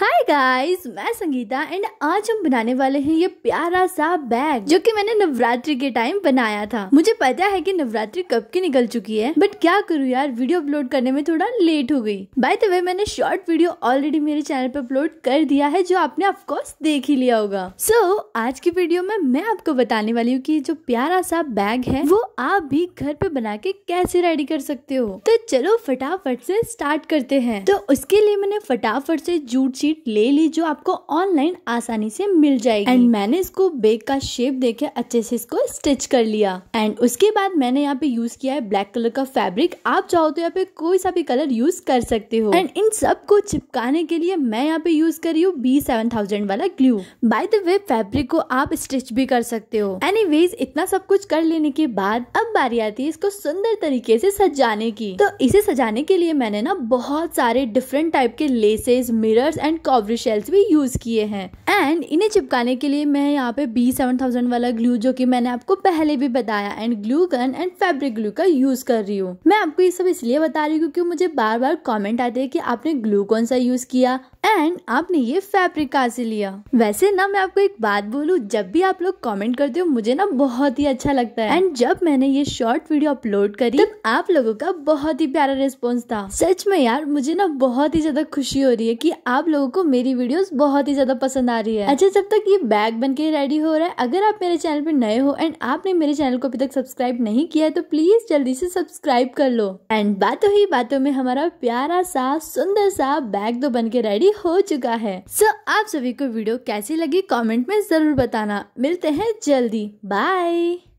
hi guys मैं Sangeeta and आज हम बनाने वाले हैं ये प्यारा सा बैग जो कि मैंने नवरात्रि के टाइम बनाया था मुझे पता है कि नवरात्रि कब की निकल चुकी है बट क्या करूँ यार वीडियो अपलोड करने में थोड़ा लेट हो गई बाय द वे मैंने शॉर्ट वीडियो ऑलरेडी मेरे चैनल पर अपलोड कर दिया है जो आपने ऑफकोर्स देख ही लिया होगा सो so, आज की वीडियो में मैं आपको बताने वाली हूँ की जो प्यारा सा बैग है वो आप भी घर पे बना के कैसे रेडी कर सकते हो तो चलो फटाफट से स्टार्ट करते हैं तो उसके लिए मैंने फटाफट से जूट शीट ले ली जो आपको ऑनलाइन आसानी से मिल जाएगी एंड मैंने इसको बेग का शेप देके अच्छे से इसको स्टिच कर लिया एंड उसके बाद मैंने यहाँ पे यूज किया है ब्लैक कलर का फैब्रिक आप चाहो तो यहाँ पे कोई सा भी कलर यूज कर सकते हो एंड इन सब को चिपकाने के लिए मैं यहाँ पे यूज कर रही हूँ बी सेवन थाउजेंड वाला glue by the way fabric को आप स्टिच भी कर सकते हो एनी इतना सब कुछ कर लेने के बाद अब बारी आती है इसको सुंदर तरीके से सजाने की तो इसे सजाने के लिए मैंने ना बहुत सारे डिफरेंट टाइप के laces mirrors and and cowrie shells भी यूज़ किए हैं एंड इन्हें चिपकाने के लिए मैं यहाँ पे बी सेवन थाउजेंड वाला ग्लू जो कि मैंने आपको पहले भी बताया and glue gun and fabric glue का यूज़ कर रही हूँ मैं आपको ये सब इसलिए बता रही हूँ क्योंकि मुझे बार बार कॉमेंट आते हैं कि आपने ग्लू कौन सा यूज़ किया एंड आपने ये फैब्रिक कहा से लिया वैसे ना मैं आपको एक बात बोलूँ जब भी आप लोग कॉमेंट करते हो मुझे ना बहुत ही अच्छा लगता है एंड जब मैंने ये शॉर्ट वीडियो अपलोड करी तब आप लोगों का बहुत ही प्यारा रिस्पॉन्स था सच में यार मुझे ना बहुत ही ज्यादा खुशी हो रही है की आप लोग लोगों को मेरी वीडियोस बहुत ही ज्यादा पसंद आ रही है अच्छा जब तक ये बैग बन के रेडी हो रहा है अगर आप मेरे चैनल पे नए हो एंड आपने मेरे चैनल को अभी तक सब्सक्राइब नहीं किया है तो प्लीज जल्दी से सब्सक्राइब कर लो एंड बातों ही बातों में हमारा प्यारा सा सुंदर सा बैग तो बन के रेडी हो चुका है सो so, आप सभी को वीडियो कैसी लगी कॉमेंट में जरूर बताना मिलते हैं जल्दी बाय